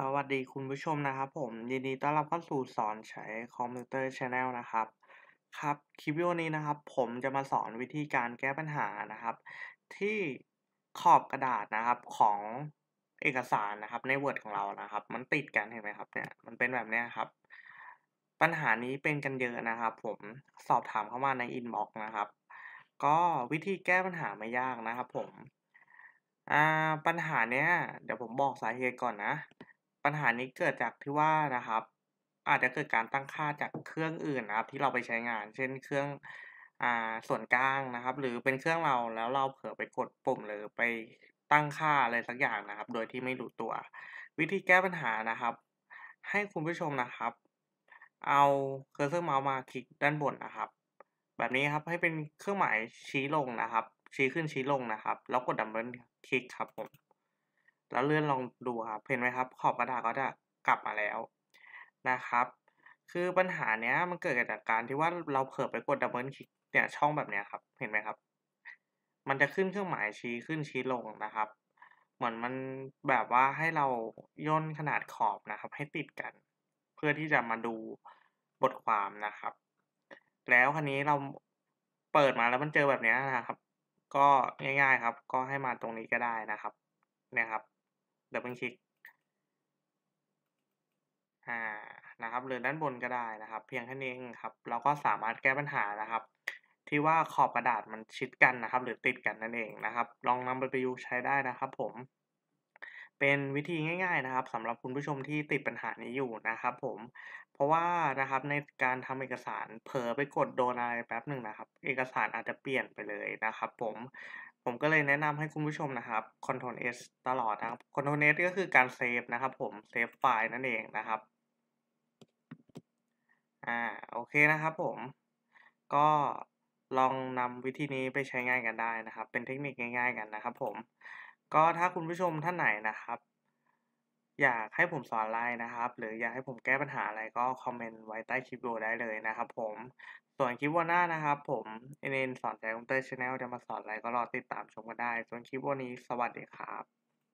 สวัสดีคุณผู้ชมนะครับ ผม ยินดีต้อนรับเข้าสู่สอนใช้คอมพิวเตอร์ชาแนลนะครับ ครับคลิปวิดีโอนี้นะครับ ผมจะมาสอนวิธีการแก้ปัญหานะครับ ที่ขอบกระดาษนะครับของเอกสารนะครับใน Word ของเรานะครับ มันติดกันเห็นไหมครับเนี่ยมันเป็นแบบนี้ครับ ปัญหานี้เป็นกันเยอะนะครับ ผมสอบถามเข้ามาในอินบ็อกซ์นะครับ ก็วิธีแก้ปัญหาไม่ยากนะครับ ผมอ่าปัญหาเนี้ย เดี๋ยวผมบอกสาเหตุก่อนนะปัญหานี้เกิดจากที่ว่านะครับ อาจจะเกิดการตั้งค่าจากเครื่องอื่นนะครับ ที่เราไปใช้งาน เช่นเครื่องอ่าส่วนกลางนะครับ หรือเป็นเครื่องเราแล้วเราเผลอไปกดปุ่มหรือไปตั้งค่าอะไรสักอย่างนะครับ โดยที่ไม่รู้ตัว วิธีแก้ปัญหานะครับ ให้คุณผู้ชมนะครับ เอาเคอร์เซอร์เมาส์มาคลิกด้านบนนะครับ แบบนี้ครับให้เป็นเครื่องหมายชี้ลงนะครับ ชี้ขึ้นชี้ลงนะครับ แล้วกดดับเบิลคลิกครับผมแล้วเลื่อนลองดูครับ เห็นไหมครับ ขอบกระดาษก็จะกลับมาแล้วนะครับ คือปัญหาเนี้ยมันเกิดจากการที่ว่าเราเผลอไปกดดับเบิลคลิกเนี่ยช่องแบบเนี้ยครับ เห็นไหมครับ มันจะขึ้นเครื่องหมายชี้ขึ้นชี้ลงนะครับ เหมือนมันแบบว่าให้เราย่นขนาดขอบนะครับ ให้ติดกัน เพื่อที่จะมาดูบทความนะครับแล้วคันนี้เราเปิดมาแล้วมันเจอแบบนี้นะครับ ก็ง่าย ๆครับ ก็ให้มาตรงนี้ก็ได้นะครับนะครับดับเบิลคลิกนะครับหรือด้านบนก็ได้นะครับ เพียงแค่นี้เองครับ เราก็สามารถแก้ปัญหานะครับ ที่ว่าขอบกระดาษมันชิดกันนะครับ หรือติดกันนั่นเองนะครับ ลองนำไปประยุกต์ใช้ได้นะครับผม เป็นวิธีง่าย ๆ นะครับสำหรับคุณผู้ชมที่ติดปัญหานี้อยู่นะครับ ผม เพราะว่านะครับ ในการทำเอกสาร เผลอไปกดโดนอะไรแป๊บหนึ่งนะครับ เอกสารอาจจะเปลี่ยนไปเลยนะครับ ผมผมก็เลยแนะนำให้คุณผู้ชมนะครับ Ctrl S ตลอดนะครับ Ctrl S ก็คือการเซฟนะครับผม เซฟไฟล์นั่นเองนะครับ อ่า โอเคนะครับผม ก็ลองนำวิธีนี้ไปใช้ง่ายกันได้นะครับ เป็นเทคนิคง่ายๆกันนะครับผม ก็ถ้าคุณผู้ชมท่านไหนนะครับอยากให้ผมสอนอะไรนะครับ หรืออยากให้ผมแก้ปัญหาอะไรก็คอมเมนต์ไว้ใต้คลิปดูได้เลยนะครับผม ส่วนคลิปวันหน้านะครับ ผมเอ็นสอนใจคอมเตอร์ชาแนลจะมาสอนอะไร ก็รอติดตามชมกันได้ ส่วนคลิปวันนี้สวัสดีครับ